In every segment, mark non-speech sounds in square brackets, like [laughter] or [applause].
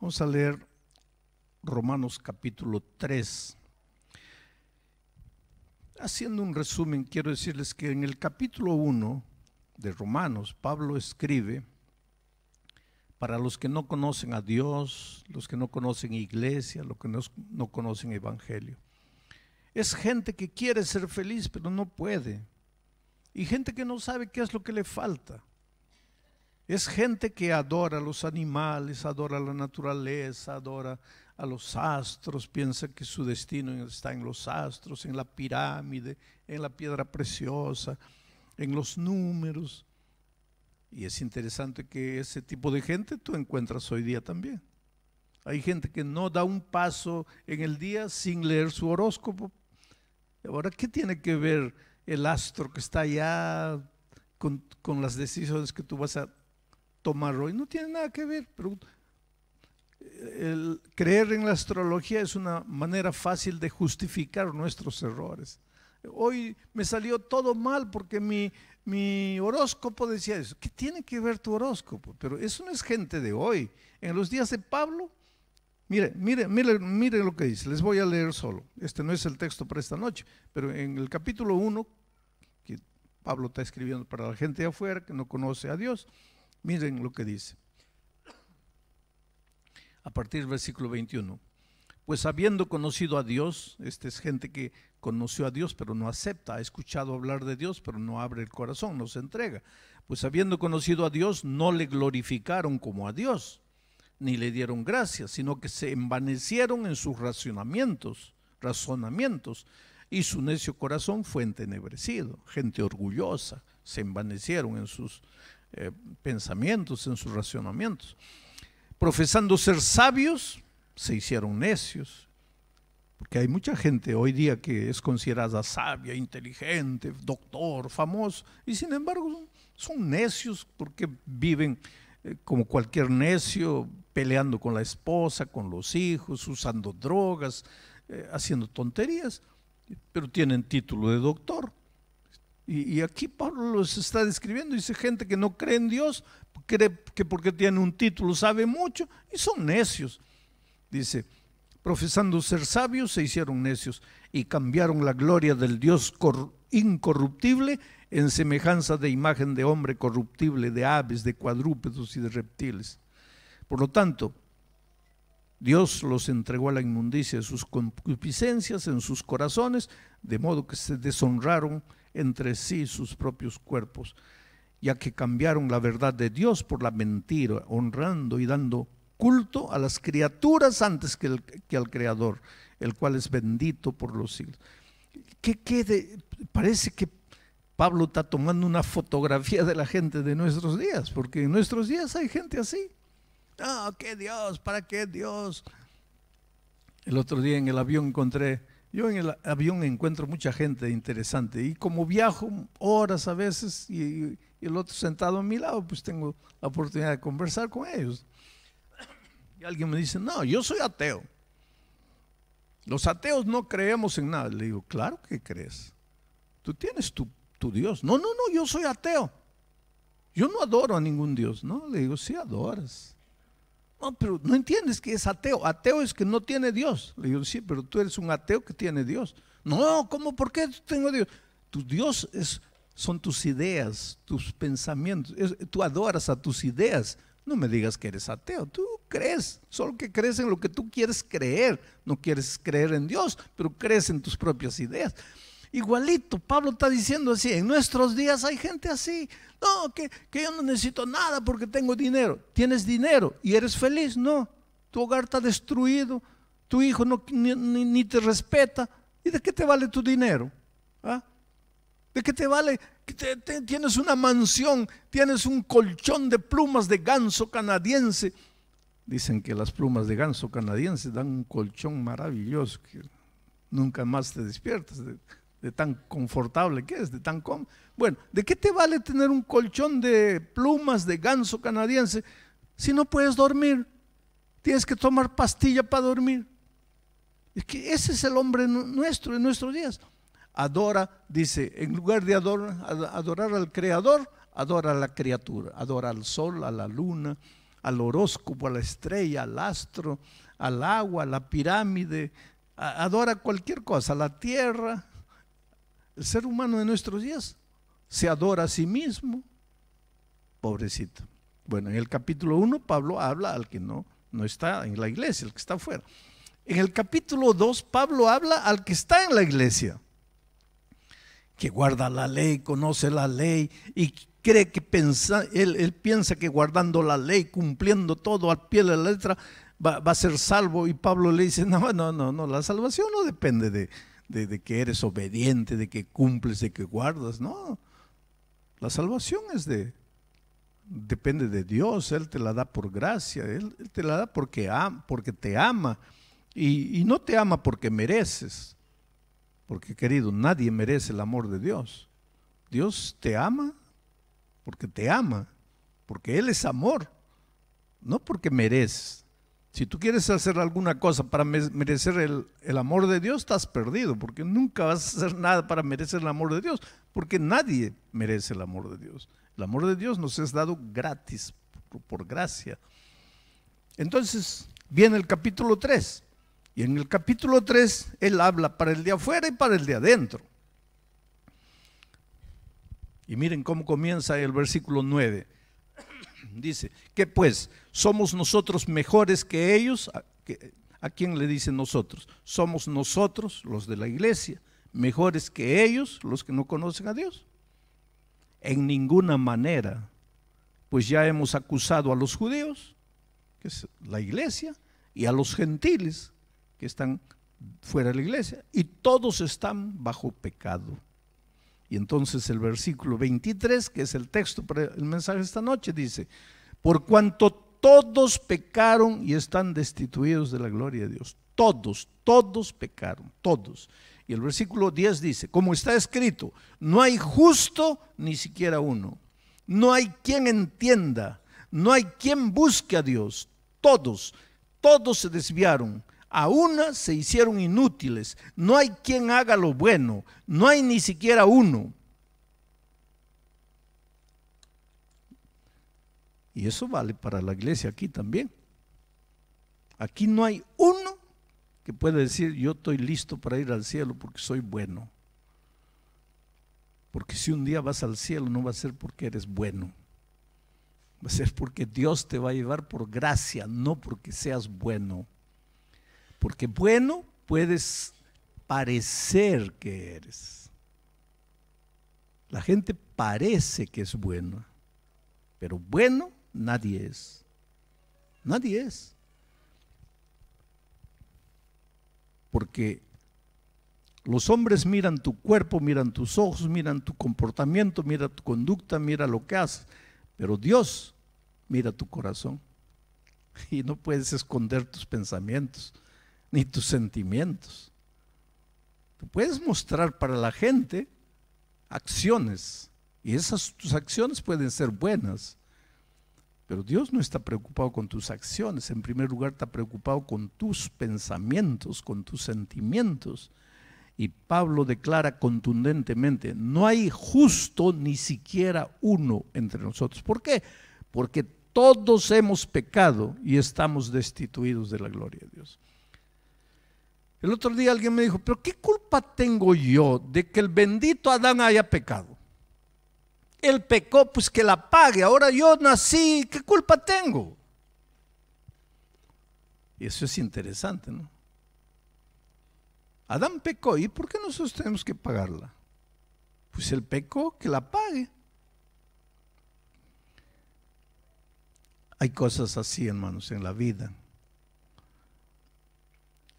Vamos a leer Romanos capítulo 3. Haciendo un resumen, quiero decirles que en el capítulo 1 de Romanos, Pablo escribe, para los que no conocen a Dios, los que no conocen iglesia, los que no, no conocen evangelio. Es gente que quiere ser feliz, pero no puede. Y gente que no sabe qué es lo que le falta. Es gente que adora a los animales, adora la naturaleza, adora a los astros, piensa que su destino está en los astros, en la pirámide, en la piedra preciosa, en los números. Y es interesante que ese tipo de gente tú encuentras hoy día también. Hay gente que no da un paso en el día sin leer su horóscopo. Ahora, ¿qué tiene que ver el astro que está allá con, con las decisiones que tú vas a tomarlo y no tiene nada que ver. el creer en la astrología es una manera fácil de justificar nuestros errores. Hoy me salió todo mal porque mi, mi horóscopo decía eso. ¿Qué tiene que ver tu horóscopo? Pero eso no es gente de hoy. En los días de Pablo, mire, mire, mire, mire lo que dice. Les voy a leer solo. Este no es el texto para esta noche, pero en el capítulo 1, que Pablo está escribiendo para la gente de afuera que no conoce a Dios, Miren lo que dice. A partir del versículo 21. Pues habiendo conocido a Dios, esta es gente que conoció a Dios pero no acepta, ha escuchado hablar de Dios pero no abre el corazón, no se entrega. Pues habiendo conocido a Dios, no le glorificaron como a Dios, ni le dieron gracias, sino que se envanecieron en sus razonamientos, razonamientos, y su necio corazón fue entenebrecido. Gente orgullosa, se envanecieron en sus eh, pensamientos, en sus racionamientos. Profesando ser sabios, se hicieron necios. Porque hay mucha gente hoy día que es considerada sabia, inteligente, doctor, famoso, y sin embargo son necios porque viven eh, como cualquier necio, peleando con la esposa, con los hijos, usando drogas, eh, haciendo tonterías, pero tienen título de doctor. Y, aquí Pablo los está describiendo, dice gente que no cree en Dios, cree que porque tiene un título sabe mucho y son necios. Dice, profesando ser sabios se hicieron necios y cambiaron la gloria del Dios incorruptible en semejanza de imagen de hombre corruptible, de aves, de cuadrúpedos y de reptiles. Por lo tanto, Dios los entregó a la inmundicia de sus concupiscencias en sus corazones, de modo que se deshonraron entre sí sus propios cuerpos, ya que cambiaron la verdad de Dios por la mentira, honrando y dando culto a las criaturas antes que, al Creador, el cual es bendito por los siglos. Qué quede, parece que Pablo está tomando una fotografía de la gente de nuestros días, porque en nuestros días hay gente así. Ah, qué Dios, para qué Dios. El otro día en el avión encontré yo en el avión encuentro mucha gente interesante y como viajo horas a veces y, el otro sentado a mi lado, pues tengo la oportunidad de conversar con ellos. Y alguien me dice, no, yo soy ateo. Los ateos no creemos en nada. Le digo, claro que crees. Tú tienes tu, tu Dios. No, no, no, yo soy ateo. Yo no adoro a ningún Dios. No, le digo, sí adoras. No, pero no entiendes que es ateo. Ateo es que no tiene Dios. Le digo, sí, pero tú eres un ateo que tiene Dios. No, ¿cómo? ¿Por qué tengo Dios? Tu Dios son tus ideas, tus pensamientos. tú adoras a tus ideas. No me digas que eres ateo. Tú crees, solo que crees en lo que tú quieres creer. No quieres creer en Dios, pero crees en tus propias ideas. Igualito, Pablo está diciendo así, en nuestros días hay gente así. No, que, yo no necesito nada porque tengo dinero. ¿Tienes dinero y eres feliz? No, tu hogar está destruido, tu hijo no, ni, te respeta. ¿Y de qué te vale tu dinero? ¿Ah? ¿De qué te vale? que tienes una mansión, tienes un colchón de plumas de ganso canadiense. Dicen que las plumas de ganso canadiense dan un colchón maravilloso que nunca más te despiertas de tan confortable que es, de tan com Bueno, ¿de qué te vale tener un colchón de plumas de ganso canadiense si no puedes dormir? Tienes que tomar pastilla para dormir. Es que ese es el hombre nuestro en nuestros días. Adora, dice, en lugar de adorar, adorar al creador, adora a la criatura, adora al sol, a la luna, al horóscopo, a la estrella, al astro, al agua, a la pirámide, adora cualquier cosa, la tierra, el ser humano de nuestros días se adora a sí mismo. Pobrecito. Bueno, en el capítulo 1 Pablo habla al que no, no está en la iglesia, el que está afuera. En el capítulo 2 Pablo habla al que está en la iglesia, que guarda la ley, conoce la ley y cree que pensa, él, piensa que guardando la ley, cumpliendo todo al pie de la letra, va, a ser salvo. Y Pablo le dice, no, no, no, no, la salvación no depende de, de, que eres obediente, de que cumples, de que guardas. No, la salvación es de, depende de Dios, Él te la da por gracia, Él, te la da porque, porque te ama y, y, no te ama porque mereces, porque querido, nadie merece el amor de Dios. Dios te ama porque te ama, porque Él es amor, no porque mereces. Si tú quieres hacer alguna cosa para merecer el, amor de Dios, estás perdido, porque nunca vas a hacer nada para merecer el amor de Dios, porque nadie merece el amor de Dios. El amor de Dios nos es dado gratis, por, gracia. Entonces, viene el capítulo 3, y en el capítulo 3 él habla para el de afuera y para el de adentro. Y miren cómo comienza el versículo 9. Dice, que pues somos nosotros mejores que ellos. ¿A, ¿A quién le dicen nosotros? Somos nosotros, los de la iglesia, mejores que ellos, los que no conocen a Dios. En ninguna manera, pues ya hemos acusado a los judíos, que es la iglesia, y a los gentiles, que están fuera de la iglesia, y todos están bajo pecado. Y entonces el versículo 23, que es el texto para el mensaje de esta noche, dice, por cuanto todos pecaron y están destituidos de la gloria de Dios. Todos, todos pecaron, todos. Y el versículo 10 dice, como está escrito, no hay justo ni siquiera uno. No hay quien entienda, no hay quien busque a Dios. Todos, todos se desviaron a una se hicieron inútiles, no hay quien haga lo bueno, no hay ni siquiera uno. Y eso vale para la iglesia aquí también. Aquí no hay uno que pueda decir yo estoy listo para ir al cielo porque soy bueno. Porque si un día vas al cielo no va a ser porque eres bueno. Va a ser porque Dios te va a llevar por gracia, no porque seas bueno. Porque bueno puedes parecer que eres. La gente parece que es buena, pero bueno nadie es. Nadie es. Porque los hombres miran tu cuerpo, miran tus ojos, miran tu comportamiento, mira tu conducta, mira lo que haces. Pero Dios mira tu corazón. [laughs] Y no puedes esconder tus pensamientos ni tus sentimientos. Tú puedes mostrar para la gente acciones y esas tus acciones pueden ser buenas, pero Dios no está preocupado con tus acciones, en primer lugar está preocupado con tus pensamientos, con tus sentimientos. Y Pablo declara contundentemente, no hay justo ni siquiera uno entre nosotros. ¿Por qué? Porque todos hemos pecado y estamos destituidos de la gloria de Dios. El otro día alguien me dijo, pero ¿qué culpa tengo yo de que el bendito Adán haya pecado? Él pecó, pues que la pague. Ahora yo nací, ¿qué culpa tengo? Y eso es interesante, ¿no? Adán pecó, ¿y por qué nosotros tenemos que pagarla? Pues él pecó, que la pague. Hay cosas así, hermanos, en la vida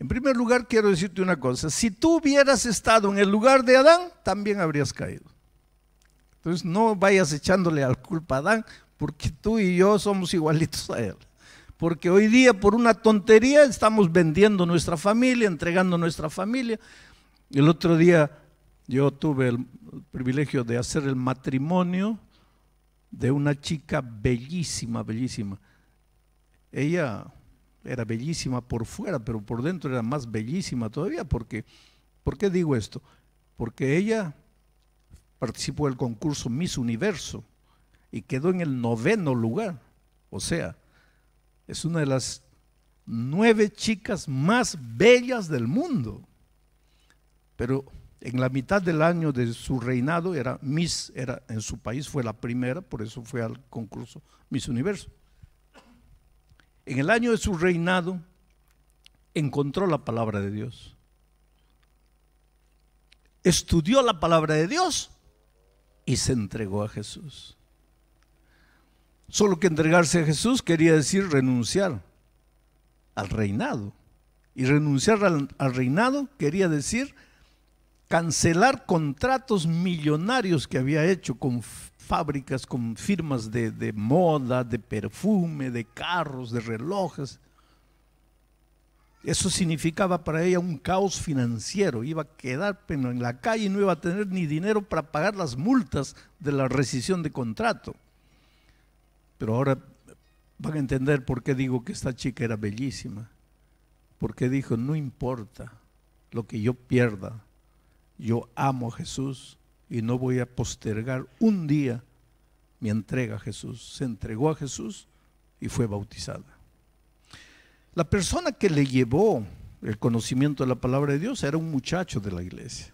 en primer lugar, quiero decirte una cosa. Si tú hubieras estado en el lugar de Adán, también habrías caído. Entonces no vayas echándole la culpa a Adán, porque tú y yo somos igualitos a él. Porque hoy día por una tontería estamos vendiendo nuestra familia, entregando nuestra familia. El otro día yo tuve el privilegio de hacer el matrimonio de una chica bellísima, bellísima. Ella era bellísima por fuera, pero por dentro era más bellísima todavía, porque, ¿por qué digo esto? Porque ella participó del concurso Miss Universo y quedó en el noveno lugar, o sea, es una de las nueve chicas más bellas del mundo, pero en la mitad del año de su reinado era Miss, era, en su país fue la primera, por eso fue al concurso Miss Universo en el año de su reinado, encontró la palabra de Dios. Estudió la palabra de Dios y se entregó a Jesús. Solo que entregarse a Jesús quería decir renunciar al reinado. Y renunciar al, reinado quería decir cancelar contratos millonarios que había hecho con fábricas con firmas de, moda, de perfume, de carros, de relojes. Eso significaba para ella un caos financiero. Iba a quedar en la calle y no iba a tener ni dinero para pagar las multas de la rescisión de contrato. Pero ahora van a entender por qué digo que esta chica era bellísima. Porque dijo, no importa lo que yo pierda, yo amo a Jesús y no voy a postergar un día mi entrega a Jesús. Se entregó a Jesús y fue bautizada. La persona que le llevó el conocimiento de la palabra de Dios era un muchacho de la iglesia.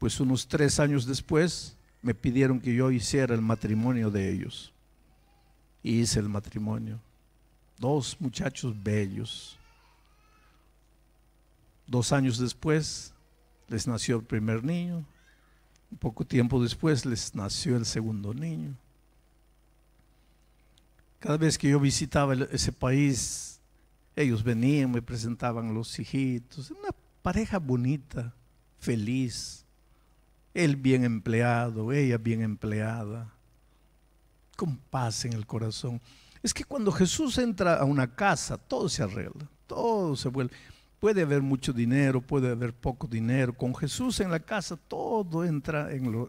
Pues unos tres años después me pidieron que yo hiciera el matrimonio de ellos. Y hice el matrimonio. Dos muchachos bellos. Dos años después les nació el primer niño, poco tiempo después les nació el segundo niño. Cada vez que yo visitaba ese país, ellos venían, me presentaban los hijitos. Una pareja bonita, feliz. Él bien empleado, ella bien empleada. Con paz en el corazón. Es que cuando Jesús entra a una casa, todo se arregla, todo se vuelve. Puede haber mucho dinero, puede haber poco dinero. Con Jesús en la casa todo entra en, los,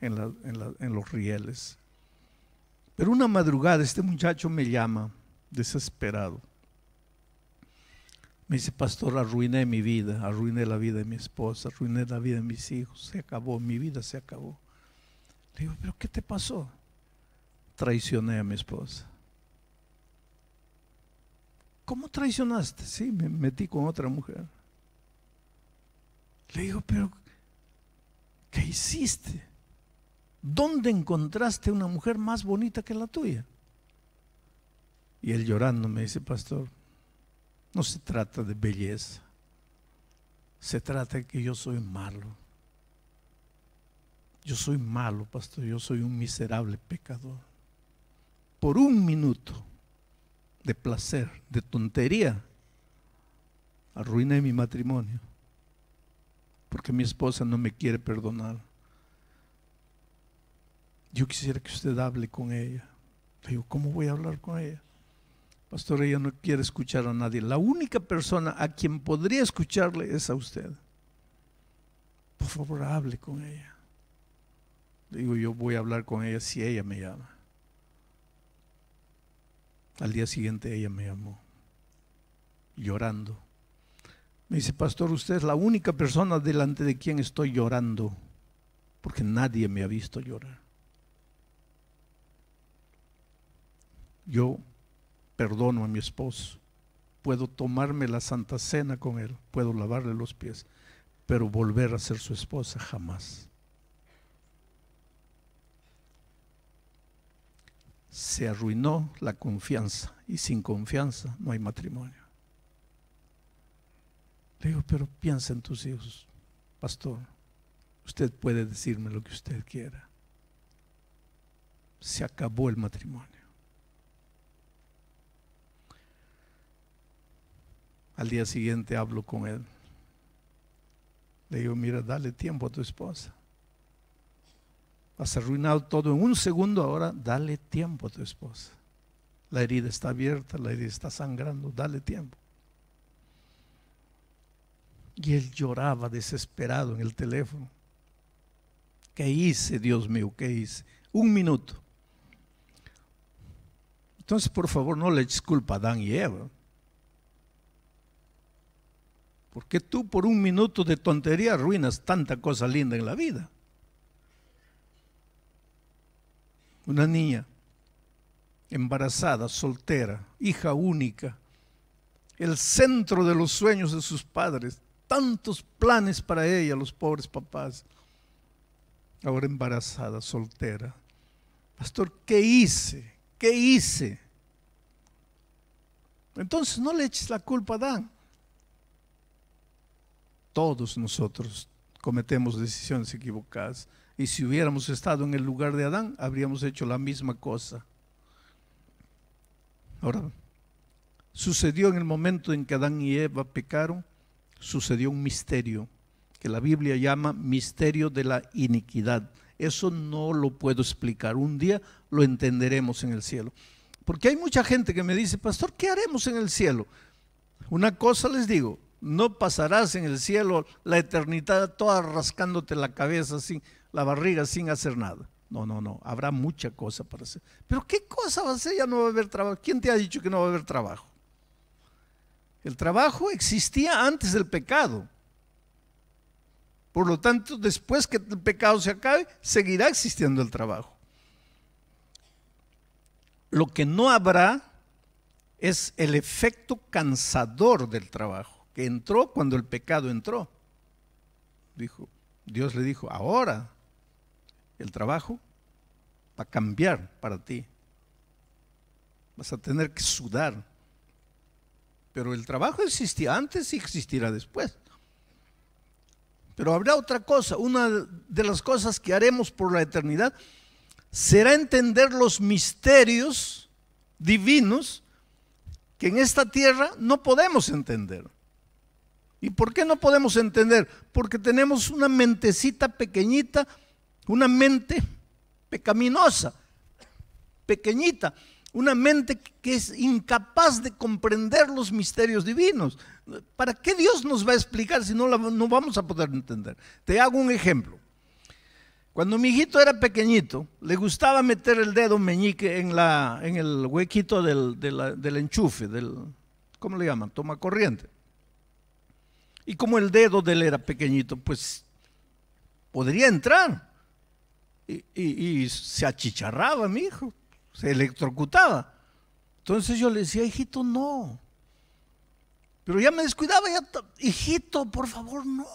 los rieles. Pero una madrugada este muchacho me llama desesperado. Me dice, pastor, arruiné mi vida, arruiné la vida de mi esposa, arruiné la vida de mis hijos, se acabó, mi vida se acabó. Le digo, pero ¿qué te pasó? Traicioné a mi esposa. ¿cómo traicionaste? Sí, me metí con otra mujer. Le digo, pero ¿qué hiciste? ¿Dónde encontraste una mujer más bonita que la tuya? Y él llorando me dice, pastor, no se trata de belleza, se trata de que yo soy malo. Yo soy malo, pastor, yo soy un miserable pecador. Por un minuto de placer, de tontería, arruiné mi matrimonio. Porque mi esposa no me quiere perdonar. Yo quisiera que usted hable con ella. Le digo, ¿cómo voy a hablar con ella? Pastor, ella no quiere escuchar a nadie. La única persona a quien podría escucharle es a usted. Por favor, hable con ella. Le digo, yo voy a hablar con ella si ella me llama. Al día siguiente ella me llamó, llorando. Me dice, pastor, usted es la única persona delante de quien estoy llorando, porque nadie me ha visto llorar. Yo perdono a mi esposo, puedo tomarme la santa cena con él, puedo lavarle los pies, pero volver a ser su esposa jamás. se arruinó la confianza y sin confianza no hay matrimonio. Le digo, pero piensa en tus hijos, pastor. Usted puede decirme lo que usted quiera. Se acabó el matrimonio. Al día siguiente hablo con él. Le digo, mira, dale tiempo a tu esposa has arruinado todo en un segundo, ahora dale tiempo a tu esposa. La herida está abierta, la herida está sangrando, dale tiempo. Y él lloraba desesperado en el teléfono. ¿Qué hice, Dios mío? ¿Qué hice? Un minuto. Entonces, por favor, no le disculpa a Adán y Eva. Porque tú por un minuto de tontería arruinas tanta cosa linda en la vida. una niña embarazada, soltera, hija única, el centro de los sueños de sus padres, tantos planes para ella, los pobres papás, ahora embarazada, soltera. Pastor, ¿qué hice? ¿Qué hice? Entonces no le eches la culpa a Dan. Todos nosotros cometemos decisiones equivocadas. Y si hubiéramos estado en el lugar de Adán, habríamos hecho la misma cosa. Ahora, sucedió en el momento en que Adán y Eva pecaron, sucedió un misterio que la Biblia llama misterio de la iniquidad. Eso no lo puedo explicar. Un día lo entenderemos en el cielo. Porque hay mucha gente que me dice, pastor, ¿qué haremos en el cielo? Una cosa les digo, no pasarás en el cielo la eternidad toda rascándote la cabeza así la barriga sin hacer nada. No, no, no, habrá mucha cosa para hacer. Pero ¿qué cosa va a hacer? Ya no va a haber trabajo. ¿Quién te ha dicho que no va a haber trabajo? El trabajo existía antes del pecado. Por lo tanto, después que el pecado se acabe, seguirá existiendo el trabajo. Lo que no habrá es el efecto cansador del trabajo, que entró cuando el pecado entró. Dijo, Dios le dijo, ahora el trabajo va a cambiar para ti. Vas a tener que sudar. Pero el trabajo existía antes y existirá después. Pero habrá otra cosa. Una de las cosas que haremos por la eternidad será entender los misterios divinos que en esta tierra no podemos entender. ¿Y por qué no podemos entender? Porque tenemos una mentecita pequeñita una mente pecaminosa, pequeñita, una mente que es incapaz de comprender los misterios divinos. ¿Para qué Dios nos va a explicar si no, no vamos a poder entender? Te hago un ejemplo. Cuando mi hijito era pequeñito, le gustaba meter el dedo meñique en, la, en el huequito del, del enchufe, del, ¿cómo le llaman? Toma corriente. Y como el dedo de él era pequeñito, pues podría entrar y, se achicharraba mi hijo, se electrocutaba. Entonces yo le decía, hijito, no. Pero ya me descuidaba, hijito, por favor, no.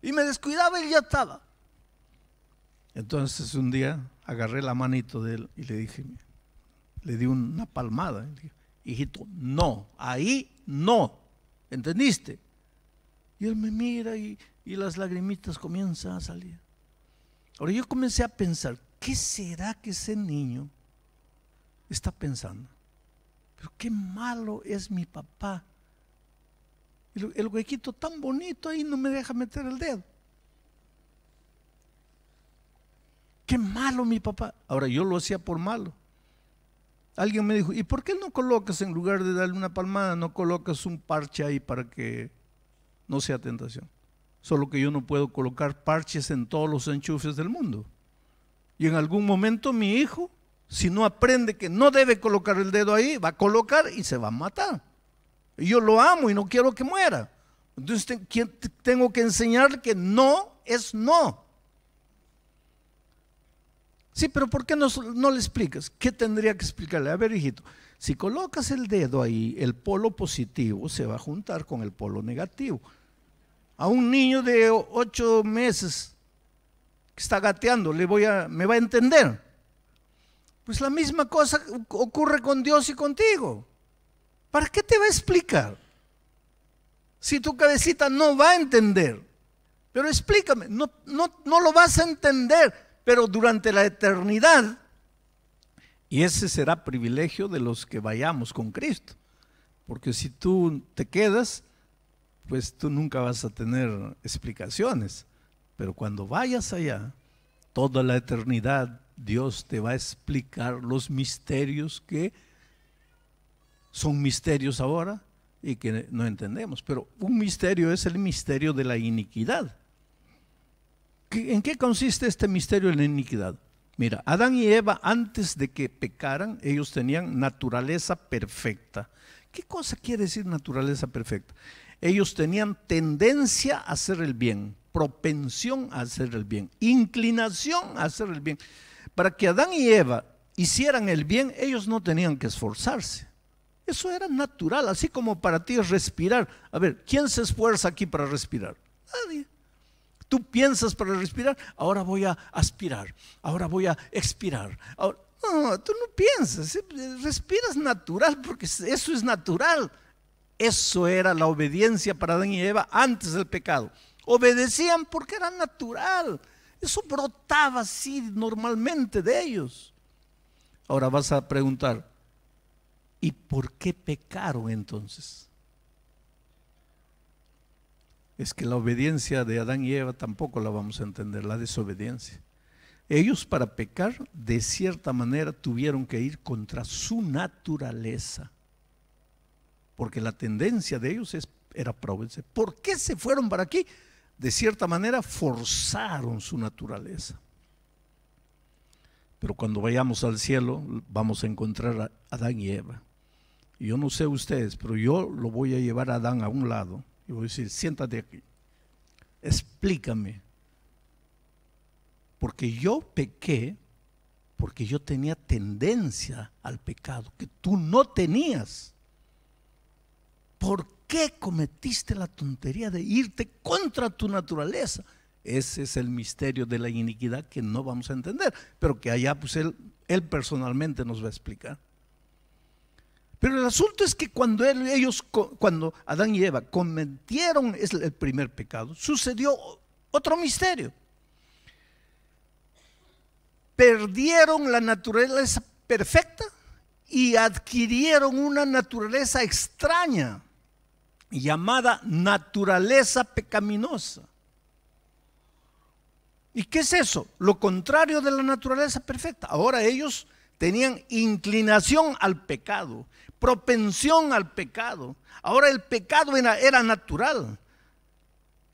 Y me descuidaba y ya estaba. Entonces un día agarré la manito de él y le dije, le di una palmada. hijito, no, ahí no. ¿Entendiste? Y él me mira y las lagrimitas comienzan a salir. Ahora yo comencé a pensar, ¿qué será que ese niño está pensando? Pero qué malo es mi papá. El, huequito tan bonito ahí no me deja meter el dedo. Qué malo mi papá. Ahora yo lo hacía por malo. Alguien me dijo, ¿y por qué no colocas en lugar de darle una palmada, no colocas un parche ahí para que no sea tentación? Solo que yo no puedo colocar parches en todos los enchufes del mundo. Y en algún momento mi hijo, si no aprende que no debe colocar el dedo ahí, va a colocar y se va a matar. yo lo amo y no quiero que muera. Entonces tengo que enseñarle que no es no. Sí, pero ¿por qué no, no, le explicas? ¿Qué tendría que explicarle? A ver, hijito, si colocas el dedo ahí, el polo positivo se va a juntar con el polo negativo a un niño de ocho meses que está gateando, le voy a, me va a entender. Pues la misma cosa ocurre con Dios y contigo. ¿Para qué te va a explicar? Si tu cabecita no va a entender. Pero explícame, no, no, no lo vas a entender, pero durante la eternidad. Y ese será privilegio de los que vayamos con Cristo. Porque si tú te quedas, pues tú nunca vas a tener explicaciones. Pero cuando vayas allá, toda la eternidad, Dios te va a explicar los misterios que son misterios ahora y que no entendemos. Pero un misterio es el misterio de la iniquidad. ¿En qué consiste este misterio de la iniquidad? Mira, Adán y Eva antes de que pecaran, ellos tenían naturaleza perfecta. ¿Qué cosa quiere decir naturaleza perfecta? ellos tenían tendencia a hacer el bien, propensión a hacer el bien, inclinación a hacer el bien. Para que Adán y Eva hicieran el bien, ellos no tenían que esforzarse. Eso era natural, así como para ti es respirar. A ver, ¿quién se esfuerza aquí para respirar? Nadie. Tú piensas para respirar, ahora voy a aspirar, ahora voy a expirar. no, tú no piensas, eh, respiras natural porque eso es natural. Eso era la obediencia para Adán y Eva antes del pecado. Obedecían porque era natural. Eso brotaba así normalmente de ellos. Ahora vas a preguntar, ¿y por qué pecaron entonces? Es que la obediencia de Adán y Eva tampoco la vamos a entender, la desobediencia. Ellos para pecar, de cierta manera, tuvieron que ir contra su naturaleza porque la tendencia de ellos es, era provense. ¿Por qué se fueron para aquí? De cierta manera forzaron su naturaleza. Pero cuando vayamos al cielo vamos a encontrar a Adán y Eva. yo no sé ustedes, pero yo lo voy a llevar a Adán a un lado y voy a decir, siéntate aquí, explícame. Porque yo pequé porque yo tenía tendencia al pecado que tú no tenías. ¿por qué cometiste la tontería de irte contra tu naturaleza? Ese es el misterio de la iniquidad que no vamos a entender, pero que allá pues, él, personalmente nos va a explicar. Pero el asunto es que cuando ellos, cuando Adán y Eva cometieron el primer pecado, sucedió otro misterio. Perdieron la naturaleza perfecta y adquirieron una naturaleza extraña llamada naturaleza pecaminosa. ¿Y qué es eso? Lo contrario de la naturaleza perfecta. Ahora ellos tenían inclinación al pecado, propensión al pecado. Ahora el pecado era, era natural.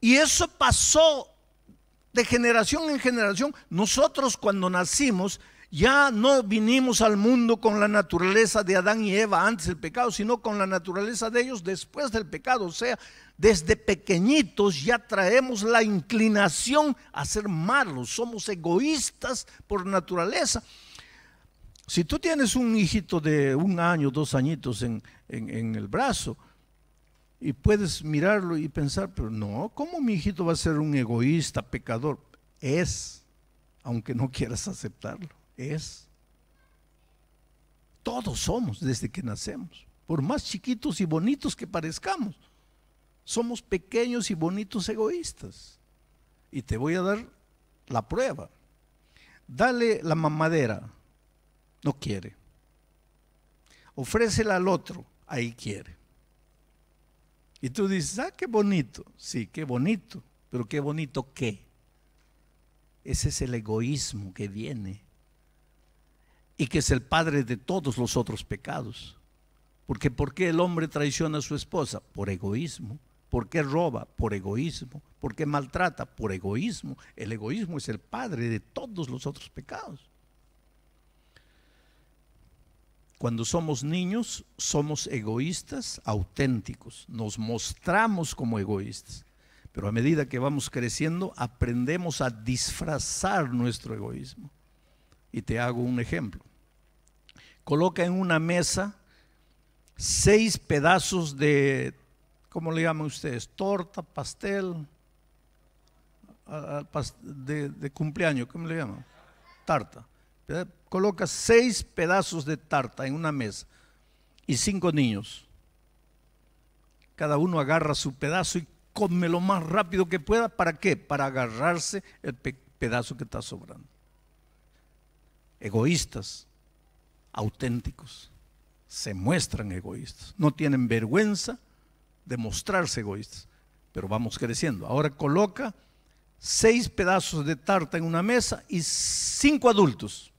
Y eso pasó de generación en generación. Nosotros cuando nacimos ya no vinimos al mundo con la naturaleza de Adán y Eva antes del pecado, sino con la naturaleza de ellos después del pecado. O sea, desde pequeñitos ya traemos la inclinación a ser malos. Somos egoístas por naturaleza. Si tú tienes un hijito de un año, dos añitos en, el brazo, y puedes mirarlo y pensar, pero no, ¿cómo mi hijito va a ser un egoísta, pecador? Es, aunque no quieras aceptarlo es. Todos somos desde que nacemos, por más chiquitos y bonitos que parezcamos. Somos pequeños y bonitos egoístas. Y te voy a dar la prueba. Dale la mamadera, no quiere. Ofrécela al otro, ahí quiere. Y tú dices, ah, qué bonito. Sí, qué bonito, pero qué bonito qué. Ese es el egoísmo que viene y que es el padre de todos los otros pecados. Porque ¿por qué el hombre traiciona a su esposa? Por egoísmo. ¿Por qué roba? Por egoísmo. ¿Por qué maltrata? Por egoísmo. El egoísmo es el padre de todos los otros pecados. Cuando somos niños somos egoístas auténticos, nos mostramos como egoístas, pero a medida que vamos creciendo aprendemos a disfrazar nuestro egoísmo. Y te hago un ejemplo. Coloca en una mesa seis pedazos de, ¿cómo le llaman ustedes? Torta, pastel, de, cumpleaños, ¿cómo le llaman? Tarta. Coloca seis pedazos de tarta en una mesa y cinco niños. Cada uno agarra su pedazo y come lo más rápido que pueda. ¿Para qué? Para agarrarse el pedazo que está sobrando egoístas, auténticos, se muestran egoístas, no tienen vergüenza de mostrarse egoístas, pero vamos creciendo. Ahora coloca seis pedazos de tarta en una mesa y cinco adultos.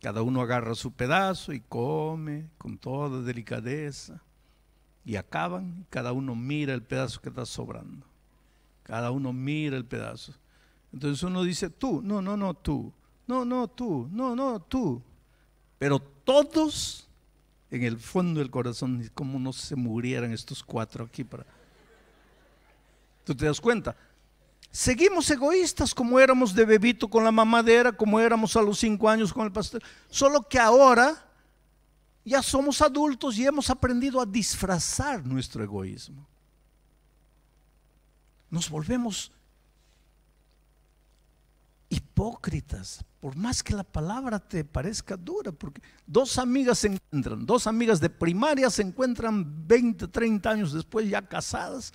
Cada uno agarra su pedazo y come con toda delicadeza. Y acaban, cada uno mira el pedazo que está sobrando. Cada uno mira el pedazo. Entonces uno dice, tú, no, no, no, tú no, no, tú, no, no, tú. Pero todos en el fondo del corazón, como no se murieran estos cuatro aquí para... ¿Tú te das cuenta? Seguimos egoístas como éramos de bebito con la mamadera, como éramos a los cinco años con el pastor. Solo que ahora ya somos adultos y hemos aprendido a disfrazar nuestro egoísmo. Nos volvemos hipócritas, por más que la palabra te parezca dura, porque dos amigas se encuentran, dos amigas de primaria se encuentran 20, 30 años después ya casadas,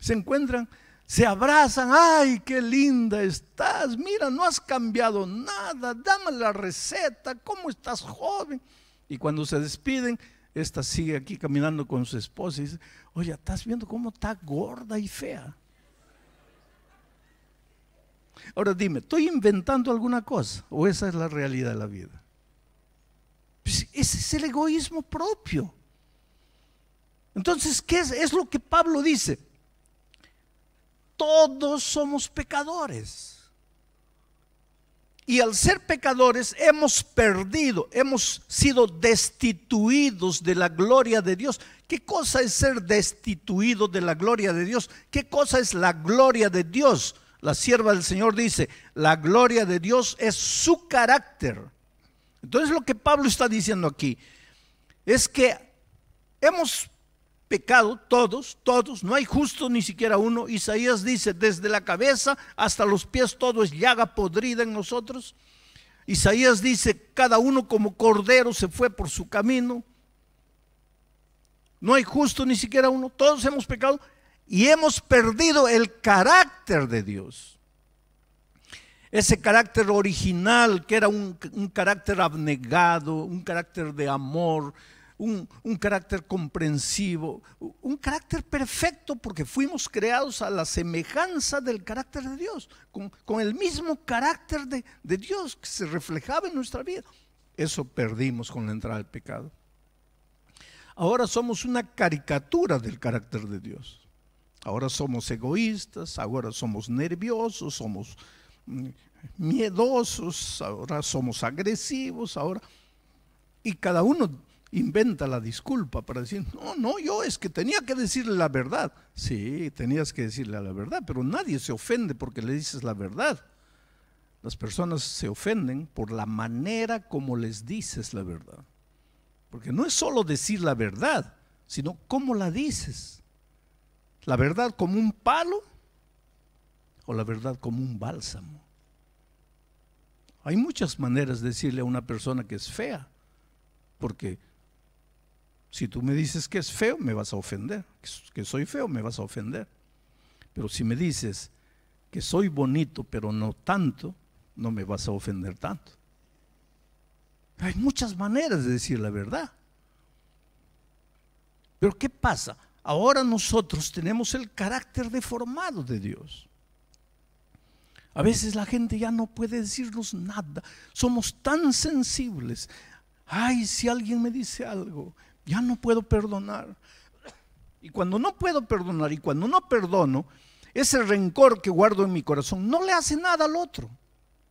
se encuentran, se abrazan, ay, qué linda estás, mira, no has cambiado nada, dame la receta, cómo estás joven. Y cuando se despiden, esta sigue aquí caminando con su esposa y dice, oye, ¿estás viendo cómo está gorda y fea? Ahora dime, ¿estoy inventando alguna cosa o esa es la realidad de la vida? Pues ese es el egoísmo propio. Entonces, ¿qué es? es lo que Pablo dice? Todos somos pecadores. Y al ser pecadores hemos perdido, hemos sido destituidos de la gloria de Dios. ¿Qué cosa es ser destituido de la gloria de Dios? ¿Qué cosa es la gloria de Dios? la sierva del Señor dice, la gloria de Dios es su carácter. Entonces lo que Pablo está diciendo aquí es que hemos pecado todos, todos, no hay justo ni siquiera uno. Isaías dice, desde la cabeza hasta los pies todo es llaga podrida en nosotros. Isaías dice, cada uno como cordero se fue por su camino. No hay justo ni siquiera uno, todos hemos pecado y hemos perdido el carácter de Dios. Ese carácter original que era un, carácter abnegado, un carácter de amor, un, carácter comprensivo, un carácter perfecto porque fuimos creados a la semejanza del carácter de Dios, con, el mismo carácter de Dios que se reflejaba en nuestra vida. Eso perdimos con la entrada del pecado. Ahora somos una caricatura del carácter de Dios. Ahora somos egoístas, ahora somos nerviosos, somos mm, miedosos, ahora somos agresivos, ahora... Y cada uno inventa la disculpa para decir, no, no, yo es que tenía que decirle la verdad. Sí, tenías que decirle la verdad, pero nadie se ofende porque le dices la verdad. Las personas se ofenden por la manera como les dices la verdad. Porque no es solo decir la verdad, sino cómo la dices. ¿La verdad como un palo o la verdad como un bálsamo? Hay muchas maneras de decirle a una persona que es fea, porque si tú me dices que es feo, me vas a ofender, que soy feo, me vas a ofender. Pero si me dices que soy bonito, pero no tanto, no me vas a ofender tanto. Hay muchas maneras de decir la verdad. Pero ¿qué pasa? ahora nosotros tenemos el carácter deformado de Dios. A veces la gente ya no puede decirnos nada. Somos tan sensibles. Ay, si alguien me dice algo, ya no puedo perdonar. Y cuando no puedo perdonar y cuando no perdono, ese rencor que guardo en mi corazón no le hace nada al otro.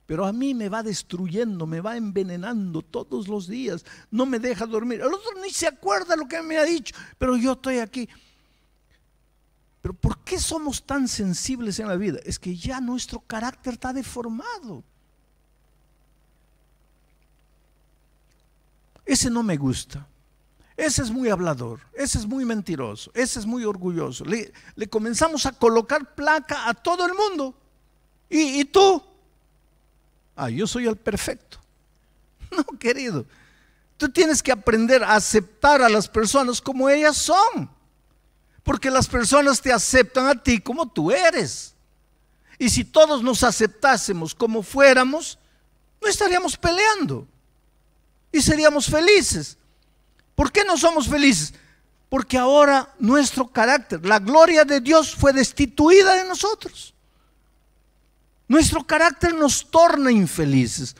Pero a mí me va destruyendo, me va envenenando todos los días, no me deja dormir. El otro ni se acuerda lo que me ha dicho, pero yo estoy aquí. Pero ¿por qué somos tan sensibles en la vida? Es que ya nuestro carácter está deformado. Ese no me gusta. Ese es muy hablador, ese es muy mentiroso, ese es muy orgulloso. Le, comenzamos a colocar placa a todo el mundo. ¿Y, ¿Y tú? Ah, yo soy el perfecto. [laughs] No, querido. Tú tienes que aprender a aceptar a las personas como ellas son. Porque las personas te aceptan a ti como tú eres. Y si todos nos aceptásemos como fuéramos, no estaríamos peleando. Y seríamos felices. ¿Por qué no somos felices? Porque ahora nuestro carácter, la gloria de Dios fue destituida de nosotros. Nuestro carácter nos torna infelices.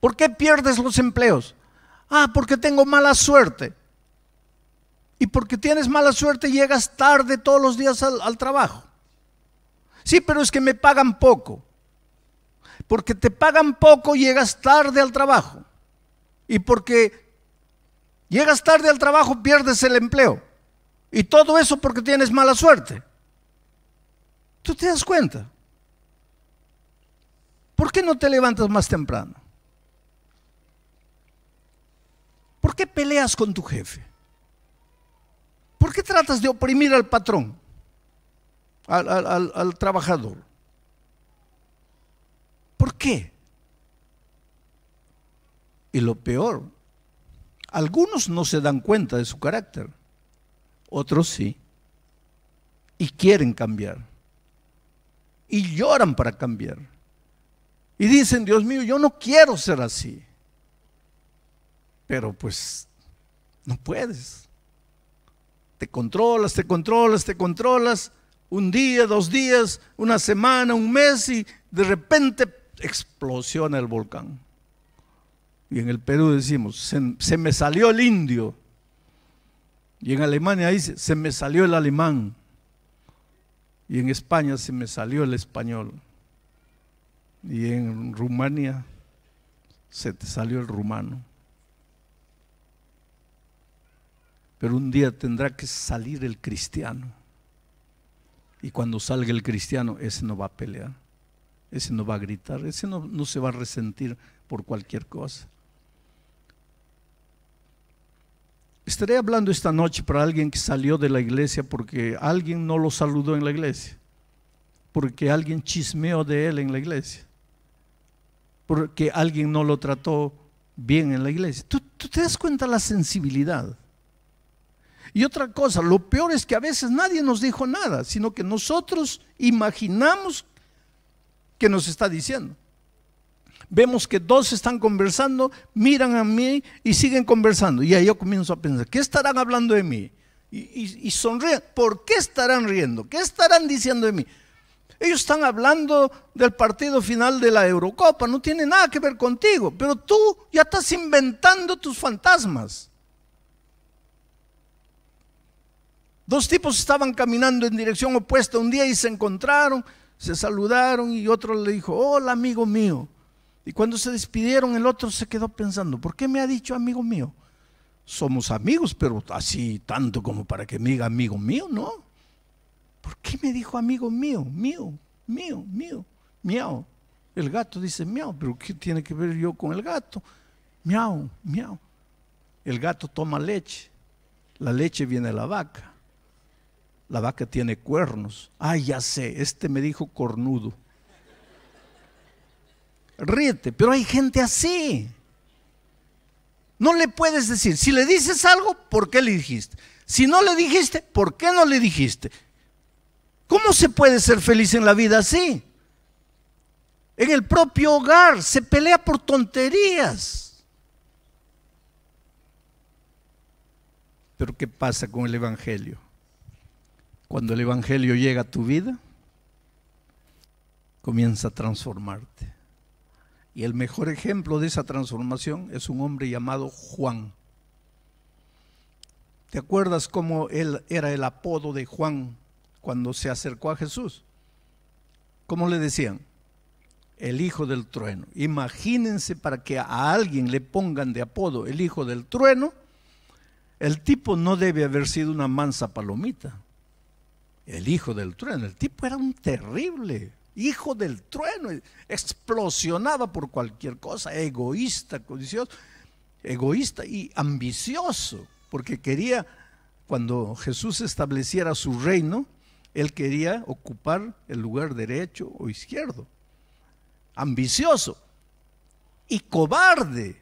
¿Por qué pierdes los empleos? Ah, porque tengo mala suerte. Y porque tienes mala suerte llegas tarde todos los días al, trabajo. Sí, pero es que me pagan poco. Porque te pagan poco llegas tarde al trabajo. Y porque llegas tarde al trabajo pierdes el empleo. Y todo eso porque tienes mala suerte. ¿Tú te das cuenta? ¿Por qué no te levantas más temprano? ¿Por qué peleas con tu jefe? ¿Por qué tratas de oprimir al patrón, al, trabajador? ¿Por qué? Y lo peor, algunos no se dan cuenta de su carácter, otros sí, y quieren cambiar, y lloran para cambiar, y dicen, Dios mío, yo no quiero ser así, pero pues no puedes. Te controlas, te controlas, te controlas. Un día, dos días, una semana, un mes y de repente explosiona el volcán. Y en el Perú decimos, se, me salió el indio. Y en Alemania dice, se me salió el alemán. Y en España se me salió el español. Y en Rumania se te salió el rumano. Pero un día tendrá que salir el cristiano. Y cuando salga el cristiano, ese no va a pelear, ese no va a gritar, ese no, no se va a resentir por cualquier cosa. Estaré hablando esta noche para alguien que salió de la iglesia porque alguien no lo saludó en la iglesia, porque alguien chismeó de él en la iglesia, porque alguien no lo trató bien en la iglesia. ¿Tú, te das cuenta la sensibilidad? Y otra cosa, lo peor es que a veces nadie nos dijo nada, sino que nosotros imaginamos que nos está diciendo. Vemos que dos están conversando, miran a mí y siguen conversando. Y ahí yo comienzo a pensar, ¿qué estarán hablando de mí? Y, y, sonríen. ¿Por qué estarán riendo? ¿Qué estarán diciendo de mí? Ellos están hablando del partido final de la Eurocopa, no tiene nada que ver contigo, pero tú ya estás inventando tus fantasmas. Dos tipos estaban caminando en dirección opuesta un día y se encontraron, se saludaron y otro le dijo, hola amigo mío. Y cuando se despidieron el otro se quedó pensando, ¿por qué me ha dicho amigo mío? Somos amigos, pero así tanto como para que me diga amigo mío, ¿no? ¿Por qué me dijo amigo mío, mío, mío, mío, miau? El gato dice miau, pero ¿qué tiene que ver yo con el gato? Miau, miau. El gato toma leche, la leche viene de la vaca la vaca tiene cuernos. Ay, ah, ya sé, este me dijo cornudo. Ríete, pero hay gente así. No le puedes decir, si le dices algo, ¿por qué le dijiste? Si no le dijiste, ¿por qué no le dijiste? ¿Cómo se puede ser feliz en la vida así? En el propio hogar se pelea por tonterías. Pero ¿qué pasa con el Evangelio? Cuando el Evangelio llega a tu vida, comienza a transformarte. Y el mejor ejemplo de esa transformación es un hombre llamado Juan. ¿Te acuerdas cómo él era el apodo de Juan cuando se acercó a Jesús? ¿Cómo le decían? El hijo del trueno. Imagínense para que a alguien le pongan de apodo el hijo del trueno, el tipo no debe haber sido una mansa palomita el hijo del trueno. El tipo era un terrible hijo del trueno, explosionaba por cualquier cosa, egoísta, codicioso, egoísta y ambicioso, porque quería, cuando Jesús estableciera su reino, él quería ocupar el lugar derecho o izquierdo. Ambicioso y cobarde,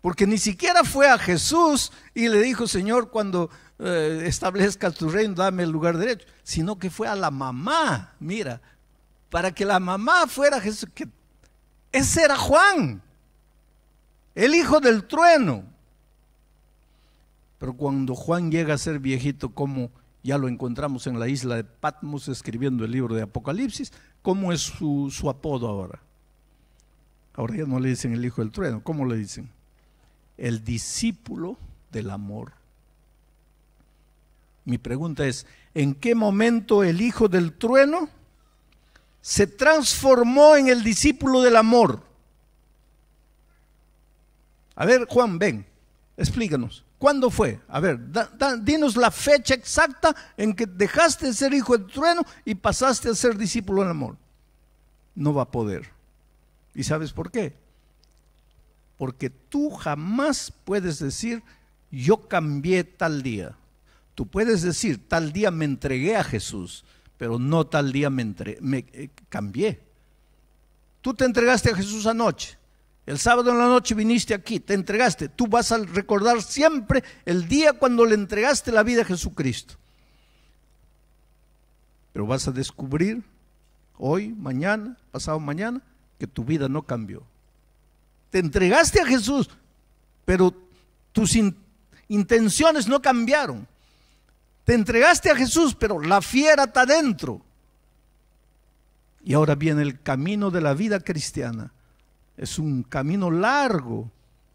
porque ni siquiera fue a Jesús y le dijo, Señor, cuando eh, establezca tu reino, dame el lugar derecho sino que fue a la mamá, mira, para que la mamá fuera Jesús, que ese era Juan, el hijo del trueno. Pero cuando Juan llega a ser viejito, como ya lo encontramos en la isla de Patmos escribiendo el libro de Apocalipsis, ¿cómo es su, su apodo ahora? Ahora ya no le dicen el hijo del trueno, ¿cómo le dicen? El discípulo del amor. Mi pregunta es, en qué momento el hijo del trueno se transformó en el discípulo del amor. A ver, Juan, ven, explícanos. ¿Cuándo fue? A ver, dinos la fecha exacta en que dejaste de ser hijo del trueno y pasaste a ser discípulo del amor. No va a poder. ¿Y sabes por qué? Porque tú jamás puedes decir, yo cambié tal día. Tú puedes decir, tal día me entregué a Jesús, pero no tal día me, eh, cambié. Tú te entregaste a Jesús anoche. El sábado en la noche viniste aquí, te entregaste. Tú vas a recordar siempre el día cuando le entregaste la vida a Jesucristo. Pero vas a descubrir hoy, mañana, pasado mañana, que tu vida no cambió. Te entregaste a Jesús, pero tus intenciones no cambiaron. Te entregaste a Jesús, pero la fiera está dentro. Y ahora viene el camino de la vida cristiana. Es un camino largo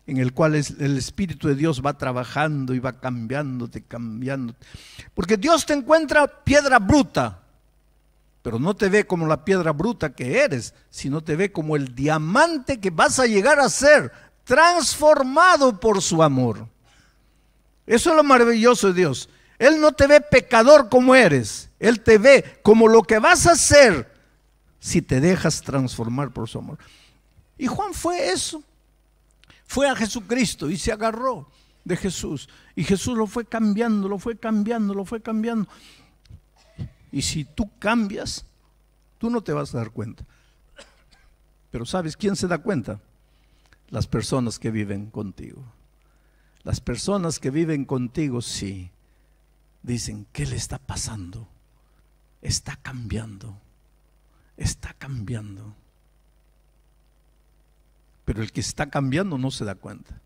en el cual el Espíritu de Dios va trabajando y va cambiándote, cambiándote. Porque Dios te encuentra piedra bruta, pero no te ve como la piedra bruta que eres, sino te ve como el diamante que vas a llegar a ser, transformado por su amor. Eso es lo maravilloso de Dios. Él no te ve pecador como eres, Él te ve como lo que vas a ser si te dejas transformar por su amor. Y Juan fue eso. Fue a Jesucristo y se agarró de Jesús. Y Jesús lo fue cambiando, lo fue cambiando, lo fue cambiando. Y si tú cambias, tú no te vas a dar cuenta. Pero ¿sabes quién se da cuenta? Las personas que viven contigo. Las personas que viven contigo, sí dicen, ¿qué le está pasando? Está cambiando, está cambiando. Pero el que está cambiando no se da cuenta.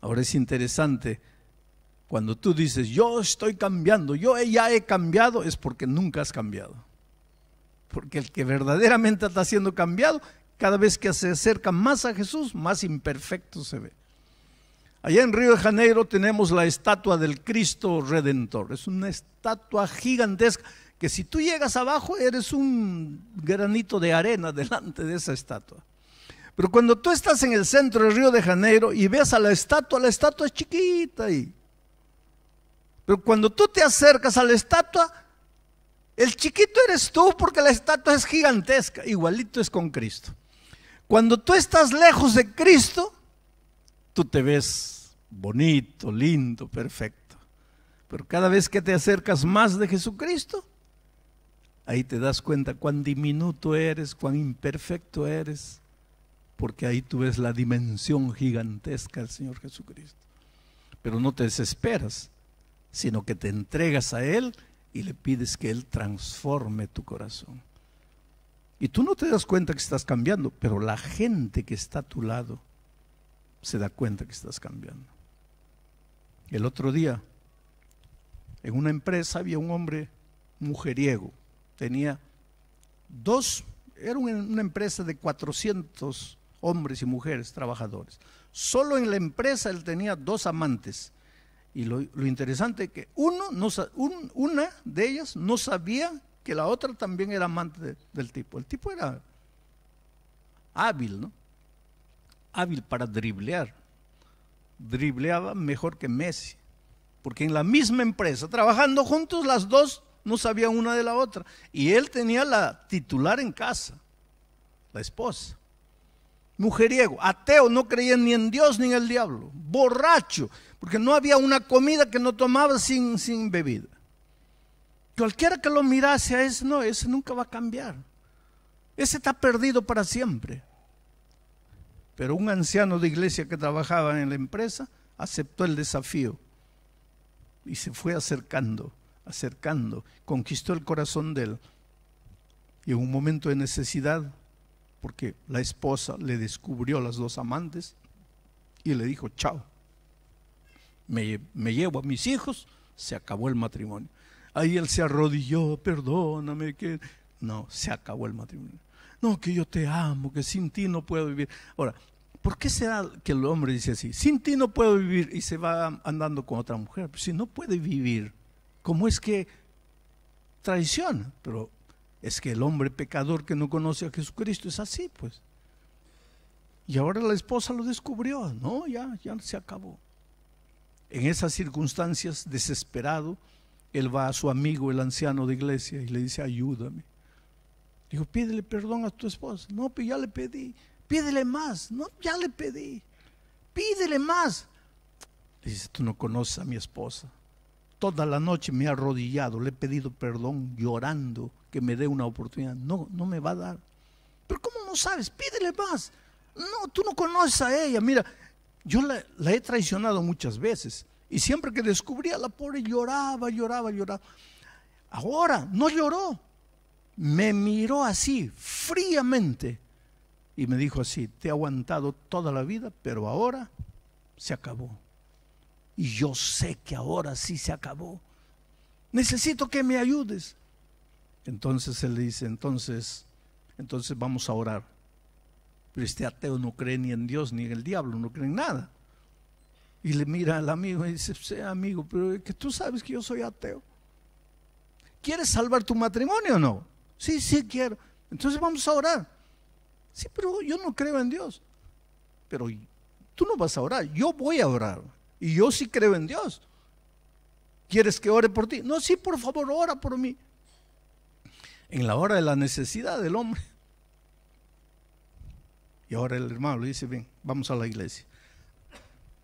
Ahora es interesante, cuando tú dices, yo estoy cambiando, yo ya he cambiado, es porque nunca has cambiado. Porque el que verdaderamente está siendo cambiado, cada vez que se acerca más a Jesús, más imperfecto se ve. Allá en Río de Janeiro tenemos la estatua del Cristo Redentor. Es una estatua gigantesca que si tú llegas abajo eres un granito de arena delante de esa estatua. Pero cuando tú estás en el centro de Río de Janeiro y ves a la estatua, la estatua es chiquita ahí. Pero cuando tú te acercas a la estatua, el chiquito eres tú porque la estatua es gigantesca. Igualito es con Cristo. Cuando tú estás lejos de Cristo, tú te ves bonito, lindo, perfecto. Pero cada vez que te acercas más de Jesucristo, ahí te das cuenta cuán diminuto eres, cuán imperfecto eres, porque ahí tú ves la dimensión gigantesca del Señor Jesucristo. Pero no te desesperas, sino que te entregas a Él y le pides que Él transforme tu corazón. Y tú no te das cuenta que estás cambiando, pero la gente que está a tu lado se da cuenta que estás cambiando. El otro día, en una empresa había un hombre mujeriego, tenía dos, era una empresa de 400 hombres y mujeres trabajadores. Solo en la empresa él tenía dos amantes. Y lo, interesante es que uno una de ellas no sabía que la otra también era amante del tipo. El tipo era hábil, ¿no? Hábil para driblear dribleaba mejor que Messi, porque en la misma empresa, trabajando juntos las dos, no sabían una de la otra. Y él tenía la titular en casa, la esposa. Mujeriego, ateo, no creía ni en Dios ni en el diablo. Borracho, porque no había una comida que no tomaba sin, sin bebida. Cualquiera que lo mirase a ese, no, ese nunca va a cambiar. Ese está perdido para siempre. Pero un anciano de iglesia que trabajaba en la empresa aceptó el desafío y se fue acercando, acercando, conquistó el corazón de él. Y en un momento de necesidad, porque la esposa le descubrió las dos amantes y le dijo, chao, me, me llevo a mis hijos, se acabó el matrimonio. Ahí él se arrodilló, perdóname que... No, se acabó el matrimonio no, que yo te amo, que sin ti no puedo vivir. Ahora, ¿por qué será que el hombre dice así? Sin ti no puedo vivir y se va andando con otra mujer. Pues si no puede vivir, ¿cómo es que traiciona? Pero es que el hombre pecador que no conoce a Jesucristo es así, pues. Y ahora la esposa lo descubrió, no, ya, ya se acabó. En esas circunstancias, desesperado, él va a su amigo, el anciano de iglesia, y le dice, ayúdame. Dijo, pídele perdón a tu esposa. No, pero pues ya le pedí. Pídele más. No, ya le pedí. Pídele más. dice, tú no conoces a mi esposa. Toda la noche me ha arrodillado, le he pedido perdón llorando que me dé una oportunidad. No, no me va a dar. Pero ¿cómo no sabes? Pídele más. No, tú no conoces a ella. Mira, yo la, he traicionado muchas veces. Y siempre que descubría la pobre lloraba, lloraba, lloraba. Ahora no lloró, me miró así, fríamente, y me dijo así, te he aguantado toda la vida, pero ahora se acabó. Y yo sé que ahora sí se acabó. Necesito que me ayudes. Entonces él le dice, entonces, entonces vamos a orar. Pero este ateo no cree ni en Dios ni en el diablo, no cree en nada. Y le mira al amigo y dice, amigo, pero es que tú sabes que yo soy ateo. ¿Quieres salvar tu matrimonio o no? Sí, sí quiero. Entonces vamos a orar. Sí, pero yo no creo en Dios. Pero tú no vas a orar, yo voy a orar. Y yo sí creo en Dios. ¿Quieres que ore por ti? No, sí, por favor, ora por mí. En la hora de la necesidad del hombre. Y ahora el hermano le dice, bien, vamos a la iglesia.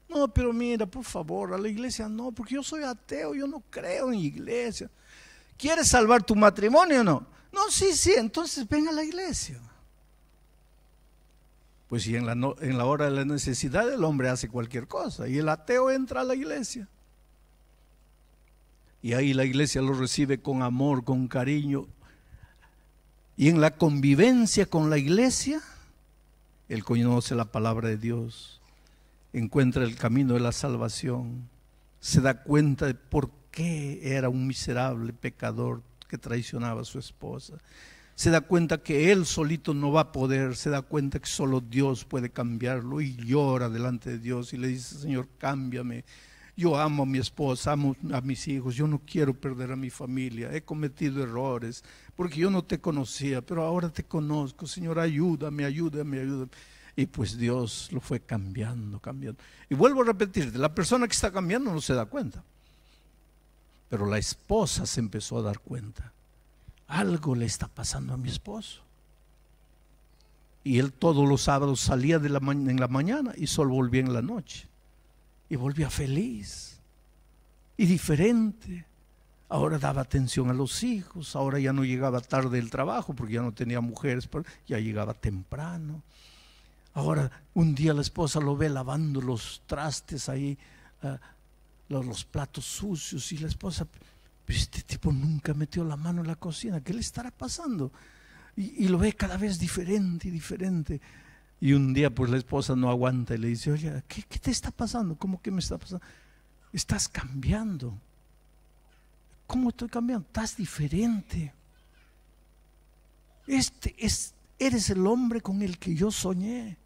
No, pero mira, por favor, a la iglesia no, porque yo soy ateo, yo no creo en iglesia. ¿Quieres salvar tu matrimonio o no? No, sí, sí, entonces ven a la iglesia. Pues si en la, en la hora de la necesidad el hombre hace cualquier cosa y el ateo entra a la iglesia. Y ahí la iglesia lo recibe con amor, con cariño. Y en la convivencia con la iglesia, él conoce la palabra de Dios, encuentra el camino de la salvación, se da cuenta de por qué era un miserable pecador que traicionaba a su esposa. Se da cuenta que él solito no va a poder, se da cuenta que solo Dios puede cambiarlo y llora delante de Dios y le dice, Señor, cámbiame. Yo amo a mi esposa, amo a mis hijos, yo no quiero perder a mi familia, he cometido errores, porque yo no te conocía, pero ahora te conozco, Señor, ayúdame, ayúdame, ayúdame. Y pues Dios lo fue cambiando, cambiando. Y vuelvo a repetirte, la persona que está cambiando no se da cuenta. Pero la esposa se empezó a dar cuenta. Algo le está pasando a mi esposo. Y él todos los sábados salía en la mañana y solo volvía en la noche. Y volvía feliz y diferente. Ahora daba atención a los hijos, ahora ya no llegaba tarde del trabajo porque ya no tenía mujeres, ya llegaba temprano. Ahora un día la esposa lo ve lavando los trastes ahí ah, los, platos sucios y la esposa, este tipo nunca metió la mano en la cocina, ¿qué le estará pasando? Y, lo ve cada vez diferente y diferente. Y un día pues la esposa no aguanta y le dice, oye, ¿qué, te está pasando? ¿Cómo que me está pasando? Estás cambiando. ¿Cómo estoy cambiando? Estás diferente. Este es, eres el hombre con el que yo soñé.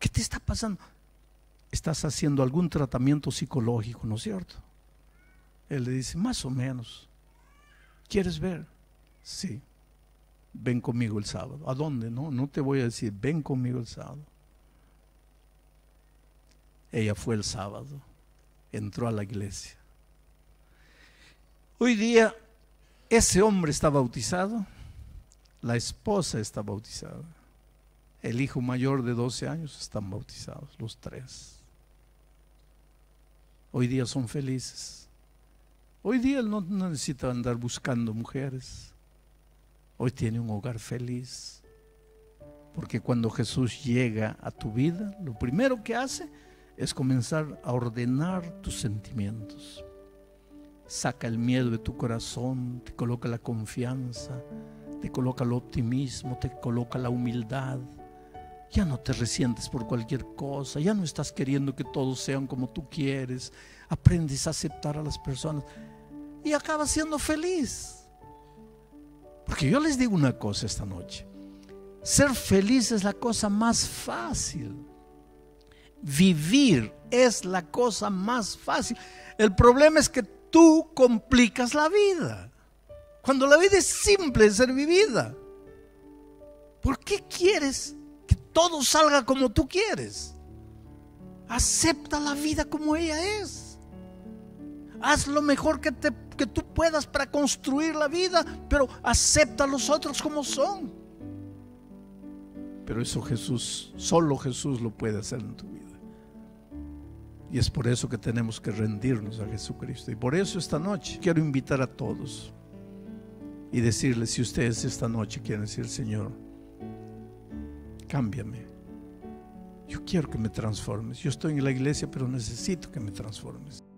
¿Qué te está pasando? estás haciendo algún tratamiento psicológico, ¿no es cierto? Él le dice, más o menos. ¿Quieres ver? Sí. Ven conmigo el sábado. ¿A dónde? No, no te voy a decir, ven conmigo el sábado. Ella fue el sábado, entró a la iglesia. Hoy día ese hombre está bautizado, la esposa está bautizada, el hijo mayor de 12 años están bautizados, los tres hoy día son felices. Hoy día no, no necesita andar buscando mujeres. Hoy tiene un hogar feliz. Porque cuando Jesús llega a tu vida, lo primero que hace es comenzar a ordenar tus sentimientos. Saca el miedo de tu corazón, te coloca la confianza, te coloca el optimismo, te coloca la humildad, ya no te resientes por cualquier cosa, ya no estás queriendo que todos sean como tú quieres, aprendes a aceptar a las personas y acabas siendo feliz. Porque yo les digo una cosa esta noche, ser feliz es la cosa más fácil, vivir es la cosa más fácil. El problema es que tú complicas la vida, cuando la vida es simple de ser vivida. ¿Por qué quieres todo salga como tú quieres. Acepta la vida como ella es. Haz lo mejor que, tú puedas para construir la vida, pero acepta a los otros como son. Pero eso Jesús, solo Jesús lo puede hacer en tu vida. Y es por eso que tenemos que rendirnos a Jesucristo. Y por eso esta noche quiero invitar a todos y decirles, si ustedes esta noche quieren decir, Señor, cámbiame. Yo quiero que me transformes. Yo estoy en la iglesia, pero necesito que me transformes.